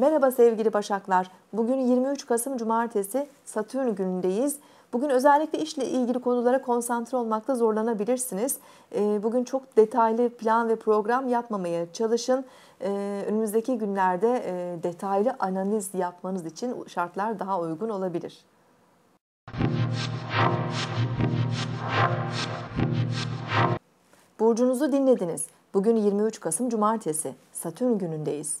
Merhaba sevgili Başaklar. Bugün 23 Kasım Cumartesi Satürn günündeyiz. Bugün özellikle işle ilgili konulara konsantre olmakta zorlanabilirsiniz. Ee, bugün çok detaylı plan ve program yapmamaya çalışın. Ee, önümüzdeki günlerde e, detaylı analiz yapmanız için şartlar daha uygun olabilir. Burcunuzu dinlediniz. Bugün 23 Kasım Cumartesi, Satürn günündeyiz.